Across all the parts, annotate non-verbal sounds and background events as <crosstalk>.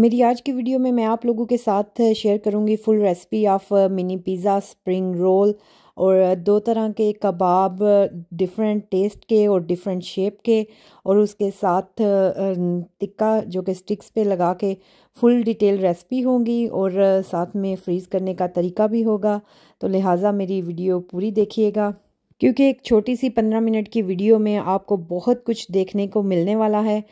मेरी आज की वीडियो में मैं आप लोगों के साथ शेयर करूंगी full recipe of mini pizza spring roll और uh, दो तरह के कबाब डिफरेंट uh, टेस्ट के और डिफरेंट शेप के और उसके साथ uh, टिक्का जो कि स्टिक्स पे लगा के फुल डिटेल रेसिपी होगी और साथ में फ्रीज़ करने का तरीका भी होगा तो लिहाजा मेरी वीडियो पूरी देखिएगा क्योंकि एक छोटी सी पंद्रह मिनट की वीडियो में आपको बहुत कुछ देखने को मिलने वाला है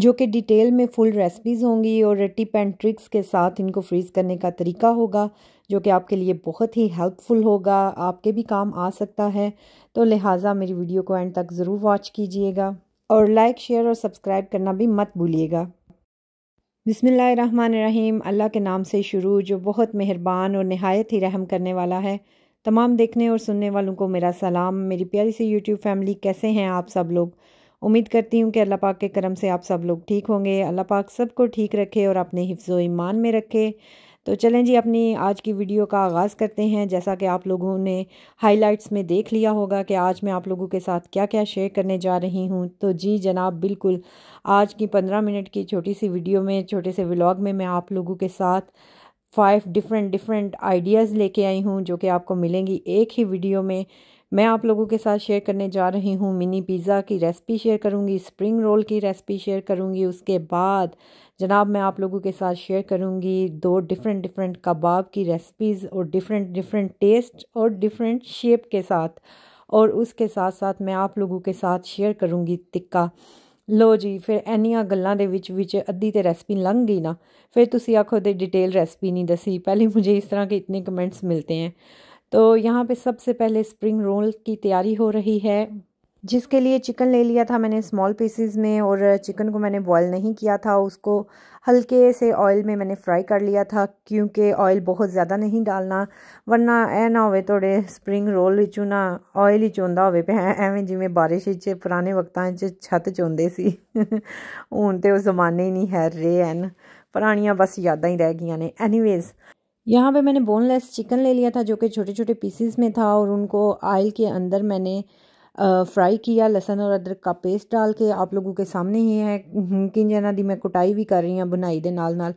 जो कि डिटेल में फुल रेसिपीज़ होंगी और टिप एंड ट्रिक्स के साथ इनको फ्रीज़ करने का तरीका होगा जो कि आपके लिए बहुत ही हेल्पफुल होगा आपके भी काम आ सकता है तो लिहाजा मेरी वीडियो को एंड तक ज़रूर वॉच कीजिएगा और लाइक शेयर और सब्सक्राइब करना भी मत भूलिएगा बिसमीम अल्लाह के नाम से शुरू जो बहुत मेहरबान और नहायत ही रहम करने वाला है तमाम देखने और सुनने वालों को मेरा सलाम मेरी प्यारी सी यूट्यूब फैमिली कैसे हैं आप सब लोग उम्मीद करती हूँ कि अल्लाह पाक के करम से आप सब लोग ठीक होंगे अल्लाह पाक सबको ठीक रखे और अपने हिफ्ज़ ईमान में रखे तो चलें जी अपनी आज की वीडियो का आगाज़ करते हैं जैसा कि आप लोगों ने हाइलाइट्स में देख लिया होगा कि आज मैं आप लोगों के साथ क्या क्या शेयर करने जा रही हूँ तो जी जनाब बिल्कुल आज की पंद्रह मिनट की छोटी सी वीडियो में छोटे से व्लॉग में मैं आप लोगों के साथ फाइव डिफरेंट डिफरेंट आइडियाज़ लेके आई हूँ जो कि आपको मिलेंगी एक ही वीडियो में मैं आप लोगों के साथ शेयर करने जा रही हूँ मिनी पिज़्ज़ा की रेसिपी शेयर करूँगी स्प्रिंग रोल की रेसिपी शेयर करूँगी उसके बाद जनाब मैं आप लोगों के साथ शेयर करूँगी दो डिफरेंट डिफरेंट कबाब की रेसिपीज़ और डिफरेंट डिफरेंट टेस्ट और डिफरेंट शेप के साथ और उसके साथ साथ मैं आप लोगों के साथ शेयर करूँगी टिक्का लो जी फिर ਇੰਨੀਆਂ गलों के अद्धी तो रैसपी लंघ गई ना फिर तुम आखो ਤੁਸੀਂ डिटेल रैसपी नहीं दसी पहले मुझे इस तरह के इतने कमेंट्स मिलते हैं तो यहाँ पे सबसे पहले स्प्रिंग रोल की तैयारी हो रही है जिसके लिए चिकन ले लिया था मैंने स्मॉल पीसीज में और चिकन को मैंने बॉयल नहीं किया था उसको हल्के से ऑयल में मैंने फ्राई कर लिया था क्योंकि ऑयल बहुत ज़्यादा नहीं डालना वरना ऐ ना होवे थोड़े स्प्रिंग रोल ਵਿੱਚੋਂ ना ऑयल ही ਚੋਂਦਾ हो ਪਿਆ ਐਵੇਂ ਜਿਵੇਂ ਬਾਰਿਸ਼ ਵਿੱਚ ਪੁਰਾਣੇ ਵਕਤਾਂ 'ਚ ਛੱਤ ਚੋਂਦੇ जमाने ही नहीं है ਜ਼ਮਾਨੇ ਹੀ बस यादा ही रह गई ने एनीवेज़ यहाँ पे मैंने बोनलेस चिकन ले लिया था जो कि छोटे छोटे पीसीस में था और उनको आयल के अंदर मैंने फ्राई किया लहसन और अदरक का पेस्ट डाल के आप लोगों के सामने ही है हम्म, किन जना दी मैं कुटाई भी कर रही हूँ बुनाई दे नाल नाल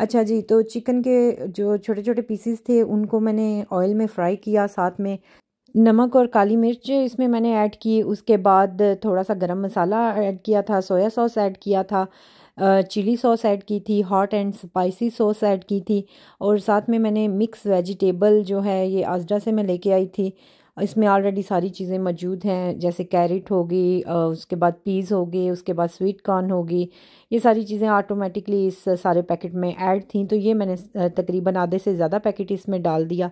अच्छा जी तो चिकन के जो छोटे छोटे पीसीस थे उनको मैंने ऑयल में फ्राई किया साथ में नमक और काली मिर्च इसमें मैंने ऐड की उसके बाद थोड़ा सा गरम मसाला ऐड किया था सोया सॉस ऐड किया था चिली सॉस ऐड की थी hot and spicy sauce add की थी और साथ में मैंने मिक्स वेजिटेबल जो है ये आजडा से मैं लेके आई थी इसमें ऑलरेडी सारी चीज़ें मौजूद हैं जैसे कैरेट होगी उसके बाद पीज़ होगी उसके बाद स्वीट कॉर्न होगी ये सारी चीज़ें ऑटोमेटिकली इस सारे पैकेट में ऐड थी तो ये मैंने तकरीबन आधे से ज़्यादा पैकेट इसमें डाल दिया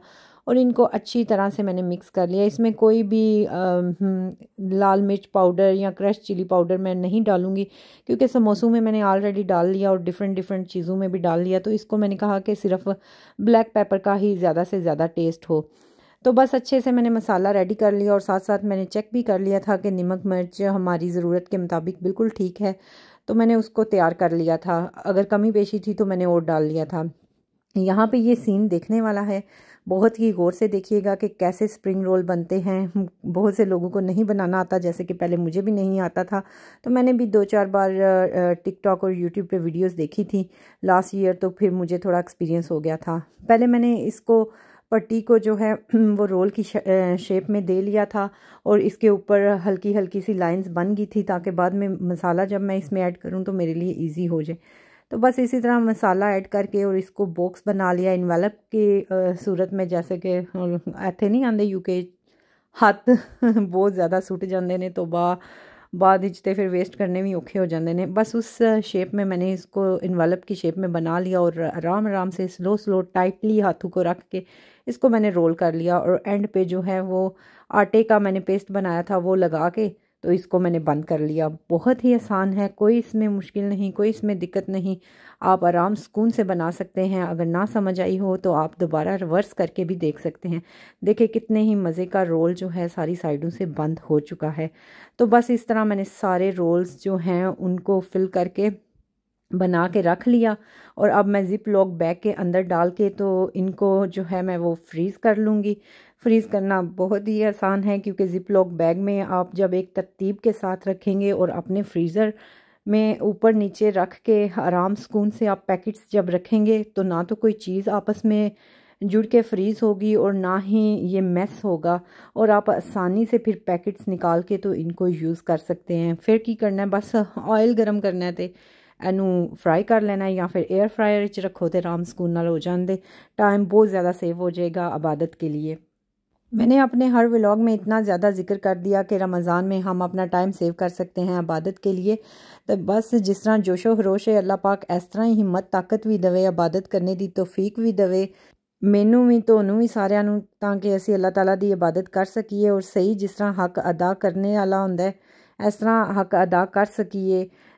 और इनको अच्छी तरह से मैंने मिक्स कर लिया इसमें कोई भी आ, हम्म, लाल मिर्च पाउडर या क्रश चिली पाउडर मैं नहीं डालूँगी क्योंकि समोसों में मैंने ऑलरेडी डाल लिया और डिफरेंट डिफरेंट चीज़ों में भी डाल लिया तो इसको मैंने कहा कि सिर्फ ब्लैक पेपर का ही ज़्यादा से ज़्यादा टेस्ट हो तो बस अच्छे से मैंने मसाला रेडी कर लिया और साथ साथ मैंने चेक भी कर लिया था कि नमक मिर्च हमारी ज़रूरत के मुताबिक बिल्कुल ठीक है तो मैंने उसको तैयार कर लिया था अगर कमी पेशी थी तो मैंने और डाल लिया था यहाँ पे ये सीन देखने वाला है बहुत ही गौर से देखिएगा कि कैसे स्प्रिंग रोल बनते हैं बहुत से लोगों को नहीं बनाना आता जैसे कि पहले मुझे भी नहीं आता था तो मैंने भी दो चार बार टिकटॉक और यूट्यूब पे वीडियोस देखी थी लास्ट ईयर तो फिर मुझे थोड़ा एक्सपीरियंस हो गया था पहले मैंने इसको पट्टी को जो है <clears throat> वो रोल की शेप में दे लिया था और इसके ऊपर हल्की हल्की सी लाइंस बन गई थी ताकि बाद में मसाला जब मैं इसमें ऐड करूं तो मेरे लिए इजी हो जाए तो बस इसी तरह मसाला ऐड करके और इसको बॉक्स बना लिया इन्वेलप की सूरत में जैसे कि इतने नहीं आते यूके हाथ <laughs> बहुत ज़्यादा ਸੁੱਟ जाते हैं तो बा बाद ਤੇ फिर वेस्ट करने भी औखे हो जाते हैं बस उस शेप में मैंने इसको इन्वेलप की शेप में बना लिया और आराम आराम से स्लो स्लो टाइटली हाथों को रख के इसको मैंने रोल कर लिया और एंड पे जो है वो आटे का मैंने पेस्ट बनाया था वो लगा के तो इसको मैंने बंद कर लिया बहुत ही आसान है कोई इसमें मुश्किल नहीं कोई इसमें दिक्कत नहीं आप आराम सुकून से बना सकते हैं अगर ना समझ आई हो तो आप दोबारा रिवर्स करके भी देख सकते हैं देखिए कितने ही मज़े का रोल जो है सारी साइडों से बंद हो चुका है तो बस इस तरह मैंने सारे रोल्स जो हैं उनको फिल करके बना के रख लिया और अब मैं ज़िप लॉक बैग के अंदर डाल के तो इनको जो है मैं वो फ्रीज़ कर लूँगी फ्रीज़ करना बहुत ही आसान है क्योंकि ज़िप लॉक बैग में आप जब एक तरतीब के साथ रखेंगे और अपने फ्रीज़र में ऊपर नीचे रख के आराम सुकून से आप पैकेट्स जब रखेंगे तो ना तो कोई चीज़ आपस में जुड़ के फ्रीज़ होगी और ना ही ये मेस होगा और आप आसानी से फिर पैकेट्स निकाल के तो इनको यूज़ कर सकते हैं फिर की करना है बस ऑयल गर्म करना है इनू फ्राई कर लेना या फिर एयर फ्रायर रखो तो आराम सुकून न हो जाते टाइम बहुत ज़्यादा सेव हो जाएगा आबादत के लिए मैंने अपने हर व्लॉग में इतना ज़्यादा जिक्र कर दिया कि रमज़ान में हम अपना टाइम सेव कर सकते हैं आबादत के लिए तो बस जिस तरह जोशो हरोश है अल्लाह पाक इस तरह ही हिम्मत ताकत भी दवे आबादत करने की तोफीक भी दवे मैनू भी तो भी ਸਾਰਿਆਂ ਨੂੰ असी अल्लाह तला की इबादत कर सकी और सही जिस तरह हक अदा करने वाला ਕਰਨੇ इस तरह हक अदा कर सकी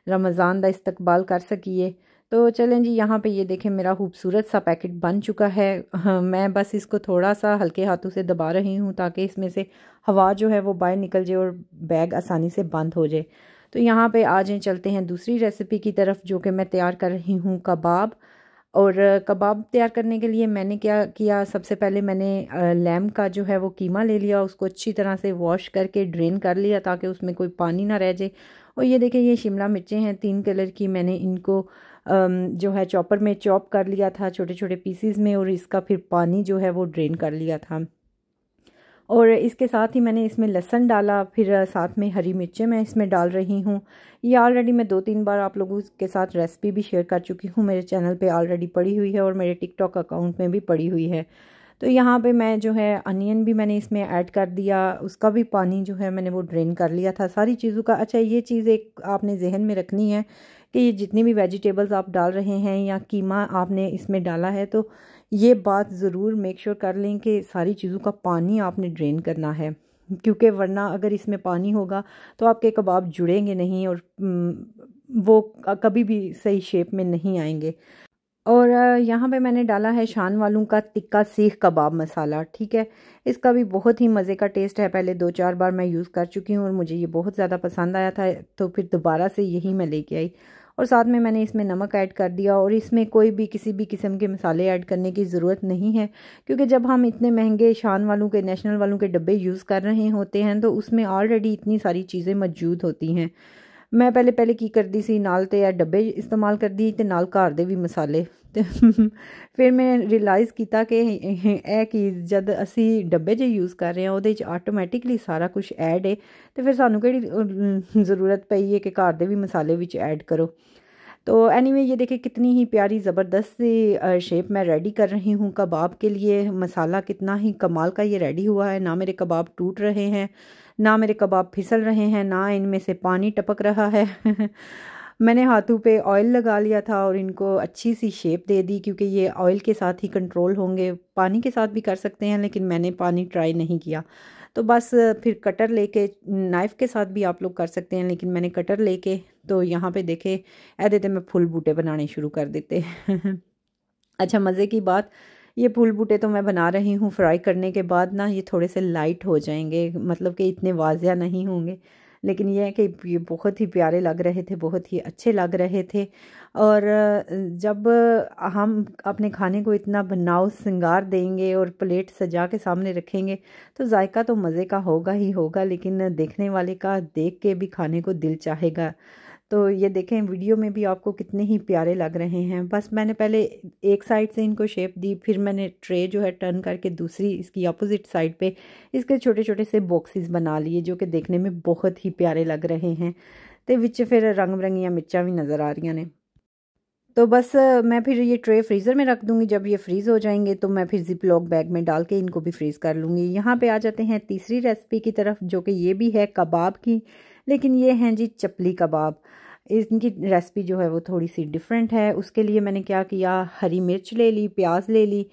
रमज़ान का इस्तबाल कर सकी तो चलें जी यहाँ पे ये देखें मेरा खूबसूरत सा पैकेट बन चुका है हाँ, मैं बस इसको थोड़ा सा हल्के हाथों से दबा रही हूँ ताकि इसमें से हवा जो है वो बाहर निकल जाए और बैग आसानी से बंद हो जाए तो यहाँ पे आ जाएँ चलते हैं दूसरी रेसिपी की तरफ जो कि मैं तैयार कर रही हूँ कबाब और कबाब तैयार करने के लिए मैंने क्या किया सबसे पहले मैंने लैम का जो है वो कीमा ले लिया उसको अच्छी तरह से वॉश करके ड्रेन कर लिया ताकि उसमें कोई पानी ना रह जाए और ये देखिए ये शिमला मिर्चें हैं तीन कलर की मैंने इनको जो है चॉपर में चॉप कर लिया था छोटे छोटे पीसीज में और इसका फिर पानी जो है वो ड्रेन कर लिया था और इसके साथ ही मैंने इसमें लहसन डाला फिर साथ में हरी मिर्चें मैं इसमें डाल रही हूँ ये ऑलरेडी मैं दो तीन बार आप लोगों के साथ रेसिपी भी शेयर कर चुकी हूँ मेरे चैनल पे ऑलरेडी पड़ी हुई है और मेरे टिकटॉक अकाउंट में भी पड़ी हुई है तो यहाँ पे मैं जो है अनियन भी मैंने इसमें ऐड कर दिया उसका भी पानी जो है मैंने वो ड्रेन कर लिया था सारी चीज़ों का अच्छा ये चीज़ एक आपने जहन में रखनी है कि ये जितनी भी वेजिटेबल्स आप डाल रहे हैं या कीमा आपने इसमें डाला है तो ये बात ज़रूर मेक श्योर कर लें कि सारी चीज़ों का पानी आपने ड्रेन करना है क्योंकि वरना अगर इसमें पानी होगा तो आपके कबाब जुड़ेंगे नहीं और वो कभी भी सही शेप में नहीं आएंगे और यहाँ पे मैंने डाला है शान वालों का टिक्का सीख कबाब मसाला ठीक है इसका भी बहुत ही मज़े का टेस्ट है पहले दो चार बार मैं यूज़ कर चुकी हूँ और मुझे ये बहुत ज़्यादा पसंद आया था तो फिर दोबारा से यही मैं लेके आई और साथ में मैंने इसमें नमक ऐड कर दिया और इसमें कोई भी किसी भी किस्म के मसाले ऐड करने की ज़रूरत नहीं है क्योंकि जब हम इतने महंगे शान वालों के नेशनल वालों के डब्बे यूज़ कर रहे होते हैं तो उसमें ऑलरेडी इतनी सारी चीज़ें मौजूद होती हैं मैं पहले पहले की करती सी नाल तो या डब्बे इस्तेमाल करती तो नाल घर के भी मसाले तो फिर मैं रियलाइज़ किया कि यह कि जब असी डब्बे ज यूज़ कर रहे हैं वह आटोमैटिकली सारा कुछ ऐड है तो फिर सूँ कि जरूरत पई है कि घर के भी मसाले ऐड करो तो एनीवे anyway, ये देखिए कितनी ही प्यारी ज़बरदस्त शेप मैं रेडी कर रही हूँ कबाब के लिए मसाला कितना ही कमाल का ये रेडी हुआ है ना मेरे कबाब टूट रहे हैं ना मेरे कबाब फिसल रहे हैं ना इनमें से पानी टपक रहा है <laughs> मैंने हाथों पे ऑयल लगा लिया था और इनको अच्छी सी शेप दे दी क्योंकि ये ऑयल के साथ ही कंट्रोल होंगे पानी के साथ भी कर सकते हैं लेकिन मैंने पानी ट्राई नहीं किया तो बस फिर कटर लेके नाइफ़ के साथ भी आप लोग कर सकते हैं लेकिन मैंने कटर लेके तो यहाँ पे देखे ऐ देते मैं फुल बूटे बनाने शुरू कर देते <laughs> अच्छा मज़े की बात ये फूल बूटे तो मैं बना रही हूँ फ्राई करने के बाद ना ये थोड़े से लाइट हो जाएंगे मतलब कि इतने वाजिया नहीं होंगे लेकिन यह है कि ये बहुत ही प्यारे लग रहे थे बहुत ही अच्छे लग रहे थे और जब हम अपने खाने को इतना बनाओ सिंगार देंगे और प्लेट सजा के सामने रखेंगे तो जायका तो मज़े का होगा ही होगा लेकिन देखने वाले का देख के भी खाने को दिल चाहेगा तो ये देखें वीडियो में भी आपको कितने ही प्यारे लग रहे हैं बस मैंने पहले एक साइड से इनको शेप दी फिर मैंने ट्रे जो है टर्न करके दूसरी इसकी अपोजिट साइड पे इसके छोटे छोटे से बॉक्सेस बना लिए जो कि देखने में बहुत ही प्यारे लग रहे हैं तो विच फिर रंग बिरंगियाँ मिर्चा भी नज़र आ रही ने तो बस मैं फिर ये ट्रे फ्रीज़र में रख दूंगी जब ये फ्रीज़ हो जाएंगे तो मैं फिर जिप लॉक बैग में डाल के इनको भी फ्रीज़ कर लूँगी यहाँ पे आ जाते हैं तीसरी रेसिपी की तरफ जो कि ये भी है कबाब की लेकिन ये हैं जी चपली कबाब इनकी रेसिपी जो है वो थोड़ी सी डिफरेंट है उसके लिए मैंने क्या किया हरी मिर्च ले ली प्याज ले ली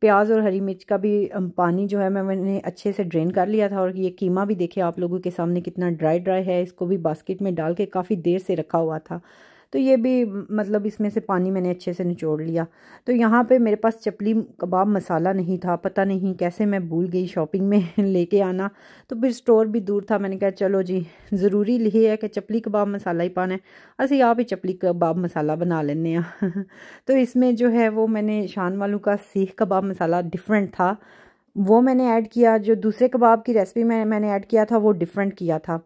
प्याज और हरी मिर्च का भी पानी जो है मैं मैंने अच्छे से ड्रेन कर लिया था और ये कीमा भी देखे आप लोगों के सामने कितना ड्राई ड्राई है इसको भी बास्केट में डाल के काफ़ी देर से रखा हुआ था तो ये भी मतलब इसमें से पानी मैंने अच्छे से निचोड़ लिया तो यहाँ पे मेरे पास चपली कबाब मसाला नहीं था पता नहीं कैसे मैं भूल गई शॉपिंग में <laughs> लेके आना तो फिर स्टोर भी दूर था मैंने कहा चलो जी ज़रूरी ये है कि चपली कबाब मसाला ही पाना है असं आप ही चपली कबाब मसाला बना लेने <laughs> तो इसमें जो है वो मैंने शान वालू का सीख कबाब मसाला डिफरेंट था वो मैंने ऐड किया जो दूसरे कबाब की रेसिपी में मैंने ऐड किया था वो डिफरेंट किया था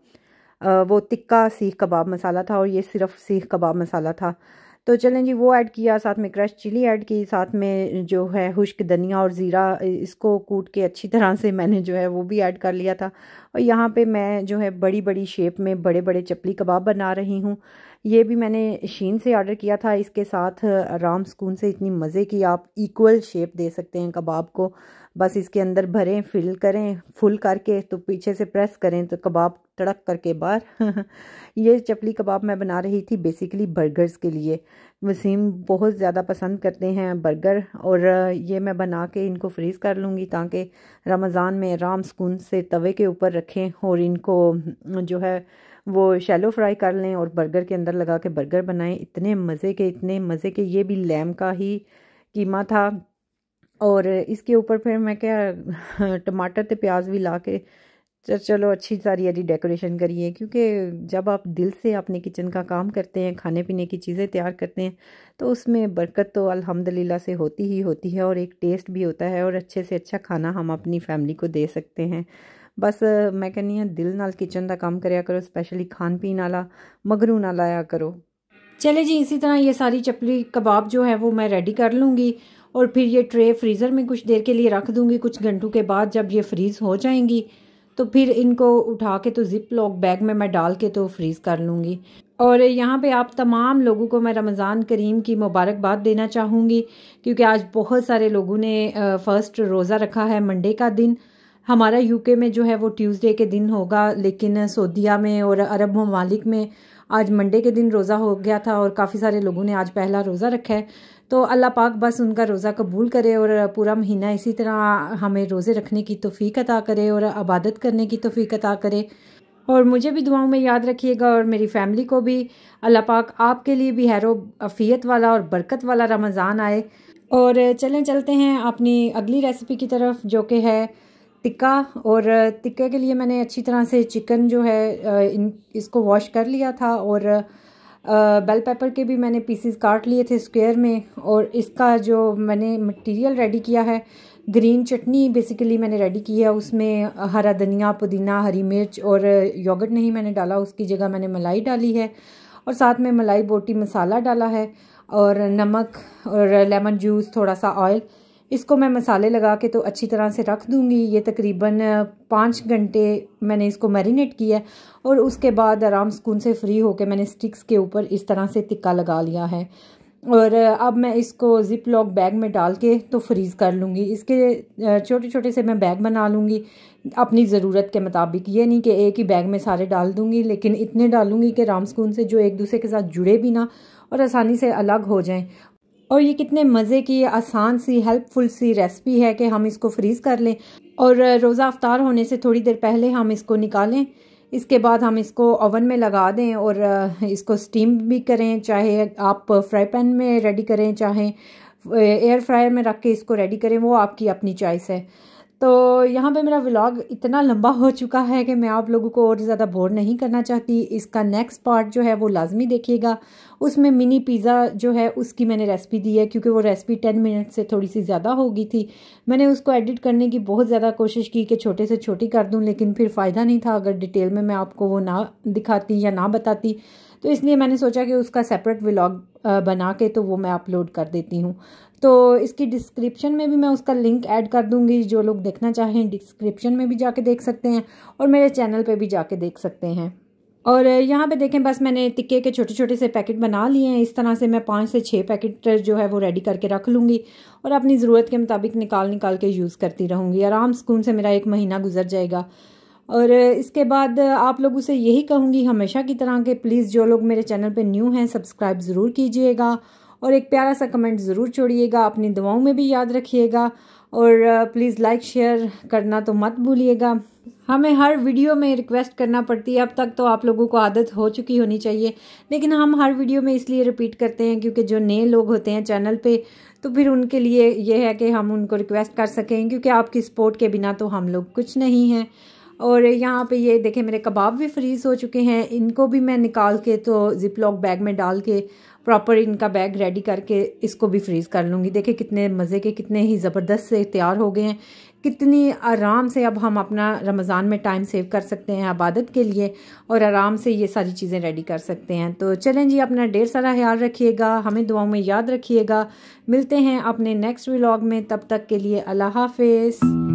वो तिक्का सीख कबाब मसाला था और ये सिर्फ सीख कबाब मसाला था तो चलें जी वो ऐड किया साथ में क्रश चिली ऐड की साथ में जो है खुश्क धनिया और ज़ीरा इसको कूट के अच्छी तरह से मैंने जो है वो भी ऐड कर लिया था और यहाँ पे मैं जो है बड़ी बड़ी शेप में बड़े बड़े चपली कबाब बना रही हूँ ये भी मैंने शीन से ऑर्डर किया था इसके साथ आराम सुकून से इतनी मज़े की आप इक्वल शेप दे सकते हैं कबाब को बस इसके अंदर भरें फिल करें फुल करके तो पीछे से प्रेस करें तो कबाब तड़क करके बाहर <laughs> ये चपली कबाब मैं बना रही थी बेसिकली बर्गर्स के लिए वसीम बहुत ज़्यादा पसंद करते हैं बर्गर और ये मैं बना के इनको फ्रीज़ कर लूँगी ताकि रमज़ान में आराम सुकून से तवे के ऊपर रखें और इनको जो है वो शैलो फ्राई कर लें और बर्गर के अंदर लगा के बर्गर बनाएं इतने मज़े के इतने मज़े के ये भी लैम का ही कीमा था और इसके ऊपर फिर मैं क्या <laughs> टमाटर तो प्याज भी ला के चलो अच्छी सारी यदि डेकोरेशन करिए क्योंकि जब आप दिल से अपने किचन का काम करते हैं खाने पीने की चीज़ें तैयार करते हैं तो उसमें बरकत तो अल्हम्दुलिल्लाह से होती ही होती है और एक टेस्ट भी होता है और अच्छे से अच्छा खाना हम अपनी फैमिली को दे सकते हैं बस मैं कहनी हाँ दिल नाल किचन का काम ਕਰਿਆ करो ਸਪੈਸ਼ਲੀ खान पीन ਵਾਲਾ मगरू ना लाया करो चले जी इसी तरह ये सारी चपली कबाब जो है वो मैं रेडी कर लूँगी और फिर ये ट्रे फ्रीज़र में कुछ देर के लिए रख दूँगी कुछ घंटों के बाद जब ये फ्रीज़ हो जाएंगी तो फिर इनको उठा के तो ज़िप लॉक बैग में मैं डाल के तो फ्रीज़ कर लूँगी और यहाँ पे आप तमाम लोगों को मैं रमज़ान करीम की मुबारकबाद देना चाहूँगी क्योंकि आज बहुत सारे लोगों ने फ़र्स्ट रोज़ा रखा है मंडे का दिन हमारा यूके में जो है वो ट्यूसडे के दिन होगा लेकिन सऊदीया में और अरब ममालिक में आज मंडे के दिन रोज़ा हो गया था और काफ़ी सारे लोगों ने आज पहला रोज़ा रखा है तो अल्लाह पाक बस उनका रोज़ा कबूल करे और पूरा महीना इसी तरह हमें रोज़े रखने की तोफ़ी अता करे और इबादत करने की तोफ़ी अता करे और मुझे भी दुआओं में याद रखिएगा और मेरी फैमिली को भी अल्लाह पाक आपके लिए भी हैरो अफ़ियत वाला और बरकत वाला रमज़ान आए और चलें चलते हैं अपनी अगली रेसिपी की तरफ जो कि है टिक्का और टिक्के के लिए मैंने अच्छी तरह से चिकन जो है इन इसको वॉश कर लिया था और बेल पेपर के भी मैंने पीसेस काट लिए थे स्क्वायर में और इसका जो मैंने मटेरियल रेडी किया है ग्रीन चटनी बेसिकली मैंने रेडी की है उसमें हरा धनिया पुदीना हरी मिर्च और योगर्ट नहीं मैंने डाला उसकी जगह मैंने मलाई डाली है और साथ में मलाई बोटी मसाला डाला है और नमक और लेमन जूस थोड़ा सा ऑयल इसको मैं मसाले लगा के तो अच्छी तरह से रख दूँगी ये तकरीबन पाँच घंटे मैंने इसको मैरिनेट किया है और उसके बाद आराम सुकून से फ्री होकर मैंने स्टिक्स के ऊपर इस तरह से टिक्का लगा लिया है और अब मैं इसको ज़िप लॉक बैग में डाल के तो फ्रीज़ कर लूँगी इसके छोटे छोटे से मैं बैग बना लूँगी अपनी ज़रूरत के मुताबिक ये नहीं कि एक ही बैग में सारे डाल दूँगी लेकिन इतने डालूँगी कि सुकून से जो एक दूसरे के साथ जुड़े भी ना और आसानी से अलग हो जाएं और ये कितने मज़े की आसान सी हेल्पफुल सी रेसिपी है कि हम इसको फ्रीज़ कर लें और रोज़ा अफ्तार होने से थोड़ी देर पहले हम इसको निकालें इसके बाद हम इसको ओवन में लगा दें और इसको स्टीम भी करें चाहे आप फ्राई पैन में रेडी करें चाहे एयर फ्रायर में रख के इसको रेडी करें वो आपकी अपनी चॉइस है तो यहाँ पे मेरा व्लॉग इतना लंबा हो चुका है कि मैं आप लोगों को और ज़्यादा बोर नहीं करना चाहती इसका नेक्स्ट पार्ट जो है वो लाजमी देखिएगा उसमें मिनी पिज़्ज़ा जो है उसकी मैंने रेसिपी दी है क्योंकि वो रेसिपी टेन मिनट से थोड़ी सी ज़्यादा हो गई थी मैंने उसको एडिट करने की बहुत ज़्यादा कोशिश की कि छोटे से छोटी कर दूँ लेकिन फिर फ़ायदा नहीं था अगर डिटेल में मैं आपको वो ना दिखाती या ना बताती तो इसलिए मैंने सोचा कि उसका सेपरेट व्लॉग बना के तो वो मैं अपलोड कर देती हूँ तो इसकी डिस्क्रिप्शन में भी मैं उसका लिंक ऐड कर दूँगी जो लोग देखना चाहें डिस्क्रिप्शन में भी जाके देख सकते हैं और मेरे चैनल पे भी जाके देख सकते हैं और यहाँ पे देखें बस मैंने टिक्के के छोटे छोटे से पैकेट बना लिए हैं इस तरह से मैं पाँच से छः पैकेट जो है वो रेडी करके रख लूँगी और अपनी ज़रूरत के मुताबिक निकाल निकाल के यूज़ करती रहूँगी आराम सुकून से मेरा एक महीना गुजर जाएगा और इसके बाद आप लोगों से यही कहूँगी हमेशा की तरह के प्लीज़ जो लोग मेरे चैनल पर न्यू हैं सब्सक्राइब ज़रूर कीजिएगा और एक प्यारा सा कमेंट ज़रूर छोड़िएगा अपनी दवाओं में भी याद रखिएगा और प्लीज़ लाइक शेयर करना तो मत भूलिएगा हमें हर वीडियो में रिक्वेस्ट करना पड़ती है अब तक तो आप लोगों को आदत हो चुकी होनी चाहिए लेकिन हम हर वीडियो में इसलिए रिपीट करते हैं क्योंकि जो नए लोग होते हैं चैनल पे तो फिर उनके लिए ये है कि हम उनको रिक्वेस्ट कर सकें क्योंकि आपकी सपोर्ट के बिना तो हम लोग कुछ नहीं हैं और यहाँ पे ये देखें मेरे कबाब भी फ्रीज़ हो चुके हैं इनको भी मैं निकाल के तो ज़िप लॉक बैग में डाल के प्रॉपर इनका बैग रेडी करके इसको भी फ्रीज़ कर लूँगी देखें कितने मज़े के कितने ही ज़बरदस्त से तैयार हो गए हैं कितनी आराम से अब हम अपना रमज़ान में टाइम सेव कर सकते हैं इबादत के लिए और आराम से ये सारी चीज़ें रेडी कर सकते हैं तो चलें जी अपना ढेर सारा ख्याल रखिएगा हमें दुआओं में याद रखिएगा मिलते हैं अपने नेक्स्ट व्लॉग में तब तक के लिए अल्लाह हाफिज़